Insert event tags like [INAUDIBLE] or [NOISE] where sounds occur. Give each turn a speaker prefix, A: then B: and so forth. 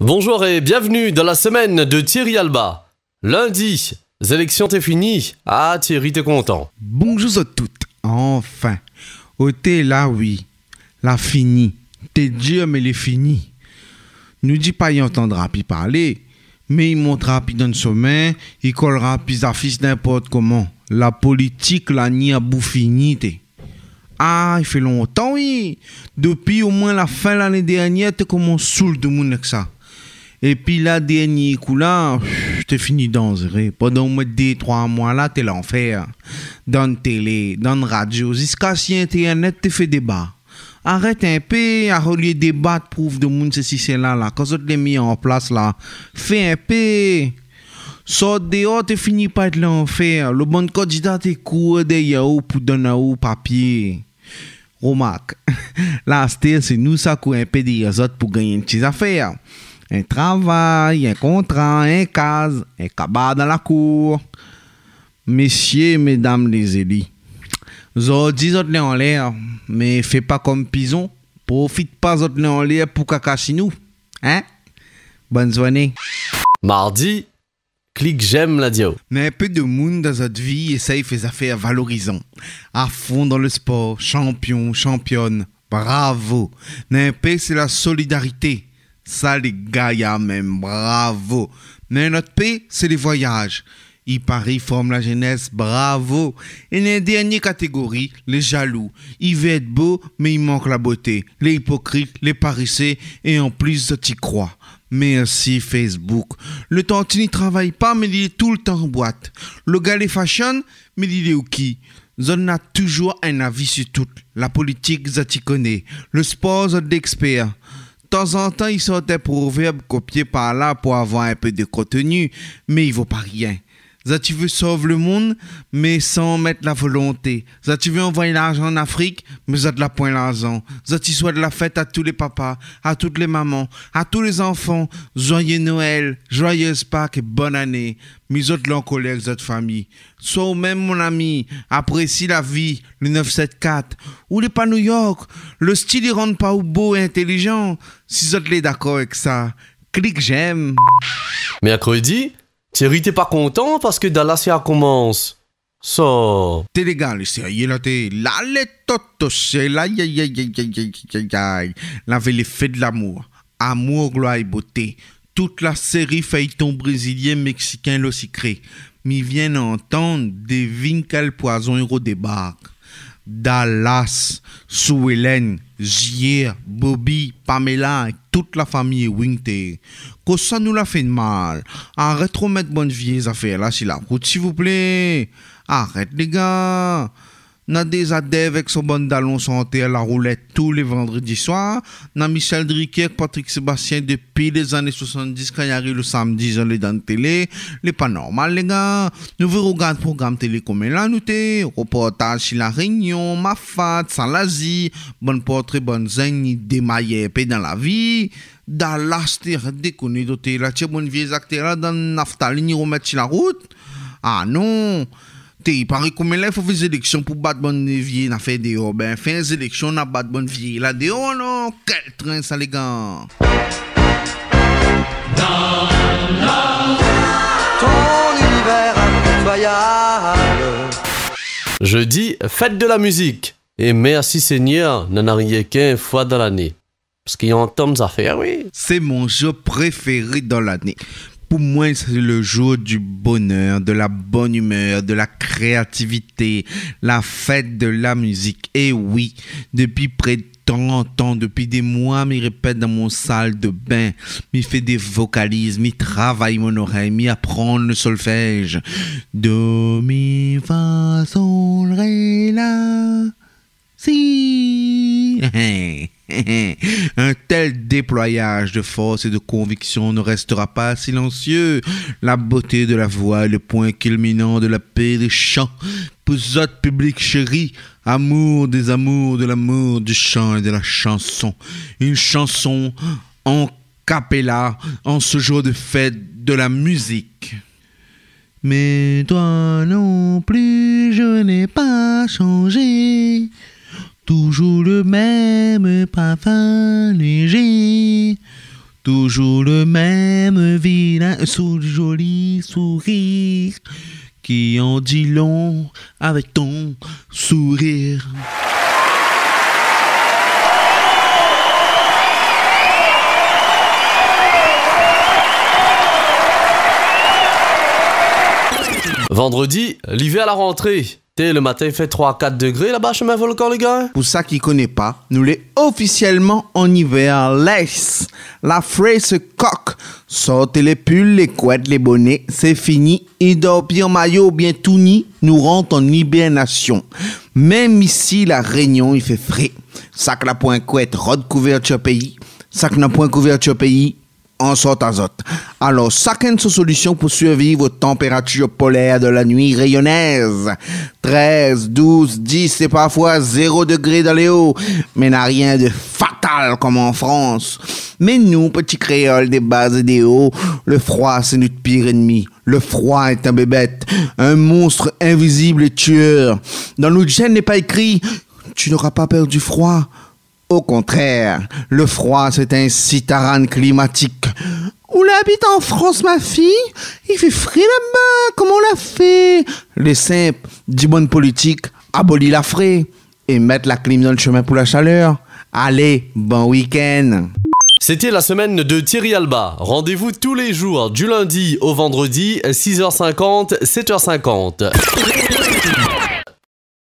A: Bonjour et bienvenue dans la semaine de Thierry Alba. Lundi, les élections t'es fini. Ah Thierry, t'es content.
B: Bonjour à toutes. Enfin, au là, oui. La fini. T'es Dieu, mais est fini. Nous dis pas, y entendra puis parler. Mais il montera puis dans le sommet, il collera puis affiche n'importe comment. La politique, la ni à bout fini, ah, il fait longtemps, oui. Depuis au moins la fin de l'année dernière, t'es comme un de monde avec ça. Et puis la dernier coup là, t'es fini danser. Pendant deux, trois mois là, es l'enfer. Dans la télé, dans la radio, jusqu'à si Internet, tu fait débat. Arrête un peu, à relier débat, prouve de monde ceci, cela là. Quand tu les mis en place là, fais un peu. Sors dehors, t'es fini par être l'enfer. Le bon candidat, de des ou pour donner au papier. Remarque, [LAUGHS] là, c'est nous ça qu'on un peu des autres pour gagner une affaires. Un travail, un contrat, un case, un cabas dans la cour. Messieurs, mesdames les élus, zo vous en l'air, mais fais pas comme Pison. Profite pas de en l'air pour caca nous. Hein? Bonne journée. Mardi, clique j'aime la dio. Mais un peu de monde dans notre vie essaye faire affaires valorisant. À fond dans le sport, champion, championne, bravo. Mais c'est la solidarité. Ça, les gars, même bravo. Mais notre pays, c'est les voyages. Il parie, forme la jeunesse, bravo. Et les dernières catégories, les jaloux. Ils veulent être beaux, mais il manque la beauté. Les hypocrites, les parissés, et en plus, t'y crois. Merci Facebook. Le tu n'y travaille pas, mais il est tout le temps en boîte. Le gars est fashion, mais il est où qui Ils a toujours un avis sur tout. La politique, t'y connaît. Le sport, des d'expert. De temps en temps, ils sont des proverbes copiés par là pour avoir un peu de contenu, mais il vaut pas rien. Ça, tu veux sauver le monde, mais sans mettre la volonté. Ça, tu veux envoyer l'argent en Afrique, mais ça de la point l'argent. Ça, tu souhaites la fête à tous les papas, à toutes les mamans, à tous les enfants. Joyeux Noël, joyeuse Pâques et bonne année. Mes autres l'en collègues, autres famille. Sois même mon ami, apprécie la vie, le 974. Ou les pas New York, le style il rend pas beau et intelligent. Si vous êtes d'accord avec ça, clique j'aime.
A: Mercredi Thierry, t'es pas content parce que Dallas ya commence. So. T'es les gars, yela te
B: la totos. la yé yé la vele fait de l'amour. Amour, gloire et beauté. Toute la série feuilleton brésilien, mexicain, le secret. Mi viennent entendre, devine quel poison héros débarque. Dallas, sous Hélène, Bobby, Pamela, toute la famille Wingté. Que ça nous la fait mal. Arrête de remettre bonne vieille affaires là, si la route, s'il vous plaît. Arrête, les gars. Nan des avec son bon dalon santé à la roulette tous les vendredis soirs. Nan Michel Driquet, Patrick Sébastien depuis les années 70 quand il arrive le samedi, j'en ai dans la télé. Les pas normal les gars. Nous vous regardons programme télé comme là nous t'es. Reportage sur la Réunion, Mafat, l'asie. bonne portrait, bonne zaigne, démaillé, paix dans la vie. Dans l'aster, déconné doté. La t'es bon vieille acteur dans Naftali, remettre sur la route. Ah non. Te yi pare koumen la, faut fò élections pour pou bat bon vie na fè deyo. Ben, fè seleksyon na bat bon vie. La dé anon, kel tren saligan.
A: Je dis, faites de la musique Et merci Seigneur, n'en arrivez qu'une fois dans l'année. Parce qu'il y a un temps à faire, oui.
B: C'est mon jeu préféré dans l'année pour moi, c'est le jour du bonheur, de la bonne humeur, de la créativité, la fête de la musique. Et oui, depuis près de temps ans, depuis des mois, je répète dans mon salle de bain, m'y fait des vocalises, m'y travaille mon oreille, je apprend le solfège. Do, de force et de conviction ne restera pas silencieux. La beauté de la voix le point culminant de la paix des chants. Pouzotte public chéri, amour des amours, de l'amour, du chant et de la chanson. Une chanson en capella en ce jour de fête de la musique. Mais toi non plus, je n'ai pas changé. Toujours le même parfum léger. Toujours le même vilain, euh, sous le joli sourire, qui en dit long avec ton sourire.
A: Vendredi, l'hiver à la rentrée le matin, il fait 3-4 degrés là-bas chez le corps les gars. Pour ça qui connaît pas, nous l'est officiellement en hiver. Laisse
B: la fraise coque. Sortez les pulls, les couettes, les bonnets, c'est fini. Et d'or, maillot bien tout ni, nous rentre en hibernation. Même ici, la Réunion, il fait frais. Sac la point couette, rod couverture pays. Sac la point couverture pays en sorte azote. Alors, chacune sa solution pour survivre aux températures polaires de la nuit rayonnaise. 13, 12, 10 et parfois 0 degrés dans les hauts, mais n'a rien de fatal comme en France. Mais nous, petits créoles des bas et des hauts, le froid, c'est notre pire ennemi. Le froid est un bébête, un monstre invisible et tueur. Dans nos gène n'est pas écrit, tu n'auras pas peur du froid au contraire, le froid, c'est un citarane climatique. Où l'habite en France, ma fille. Il fait frais là-bas. Comment on l'a fait Les simples, du bonne politique, abolit la frais et mettre la clim dans le chemin pour la chaleur. Allez, bon week-end
A: c'était la semaine de Thierry Alba. Rendez-vous tous les jours, du lundi au vendredi, 6h50, 7h50.